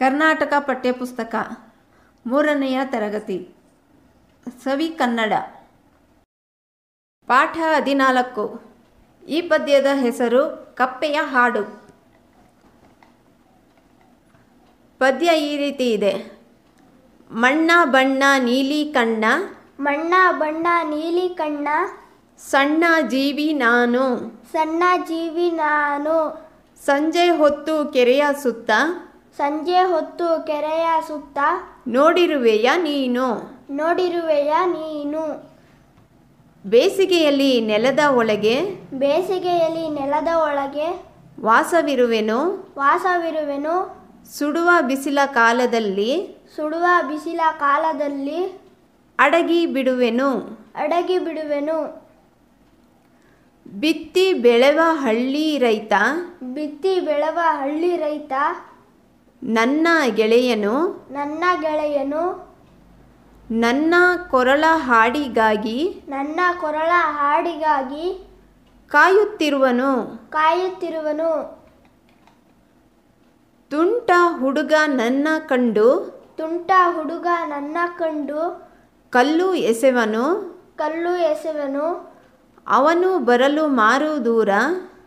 ಕರ್ನಾಟಕ ಪಠ್ಯಪುಸ್ತಕ ಮೂರನೆಯ ತರಗತಿ ಸವಿ ಕನ್ನಡ ಪಾಠ ಹದಿನಾಲ್ಕು ಈ ಪದ್ಯದ ಹೆಸರು ಕಪ್ಪೆಯ ಹಾಡು ಪದ್ಯ ಈ ರೀತಿ ಇದೆ ಮಣ್ಣ ಬಣ್ಣ ನೀಲಿ ಕಣ್ಣ ಮಣ್ಣ ಬಣ್ಣ ನೀಲಿ ಕಣ್ಣ ಸಣ್ಣ ಜೀವಿ ನಾನು ಸಣ್ಣ ಜೀವಿ ನಾನು ಸಂಜೆ ಹೊತ್ತು ಕೆರೆಯ ಸುತ್ತ ಸಂಜೆ ಹೊತ್ತು ಕೆರೆಯ ಸುತ್ತ ನೋಡಿರುವೆಯ ನೀನು ನೋಡಿರುವೆಯ ನೀನು ಬೇಸಿಗೆಯಲ್ಲಿ ನೆಲದ ಒಳಗೆ ಬೇಸಿಗೆಯಲ್ಲಿ ನೆಲದ ಒಳಗೆ ವಾಸವಿರುವೆನು ವಾಸವಿರುವೆನು ಸುಡುವ ಬಿಸಿಲ ಕಾಲದಲ್ಲಿ ಸುಡುವ ಬಿಸಿಲ ಕಾಲದಲ್ಲಿ ಅಡಗಿ ಬಿಡುವೆನು ಅಡಗಿ ಬಿಡುವೆನು ಬಿತ್ತಿ ಬೆಳೆವ ಹಳ್ಳಿ ರೈತ ಬಿತ್ತಿ ಬೆಳೆವ ಹಳ್ಳಿ ರೈತ ನನ್ನ ಗೆಳೆಯನು ನನ್ನ ಗೆಳೆಯನು ನನ್ನ ಕೊರಳ ಹಾಡಿಗಾಗಿ ನನ್ನ ಕೊರಳ ಹಾಡಿಗಾಗಿ ಕಾಯುತ್ತಿರುವನು ಕಾಯುತ್ತಿರುವನು ತುಂಟ ಹುಡುಗ ನನ್ನ ಕಂಡು ತುಂಟ ಹುಡುಗ ನನ್ನ ಕಂಡು ಕಲ್ಲು ಎಸೆವನು ಕಲ್ಲು ಎಸೆವನು ಅವನು ಬರಲು ಮಾರು ದೂರ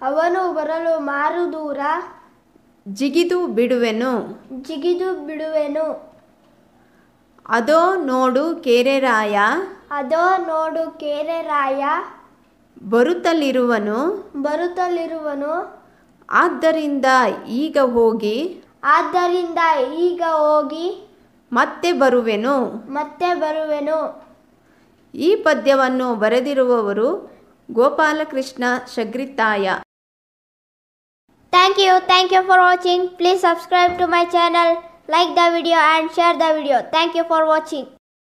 ಅವನು ಬರಲು ಮಾರು ದೂರ ಜಿಗಿದು ಬಿಡುವೆನು ಜಿಗಿದು ಬಿಡುವೆನು ಅದೋ ನೋಡು ಕೇರೆರಾಯ ಅದೋ ನೋಡು ಕೇರೆರಾಯ ಬರುತ್ತಲಿರುವನು ಬರುತ್ತಲಿರುವನು ಆದ್ದರಿಂದ ಈಗ ಹೋಗಿ ಆದ್ದರಿಂದ ಈಗ ಹೋಗಿ ಮತ್ತೆ ಬರುವೆನು ಮತ್ತೆ ಬರುವೆನು ಈ ಪದ್ಯವನ್ನು ಬರೆದಿರುವವರು Gopalakrishna ಶಗ್ರಿತ್ತಾಯ Thank you. Thank you for watching. Please subscribe to my channel, like the video and share the video. Thank you for watching.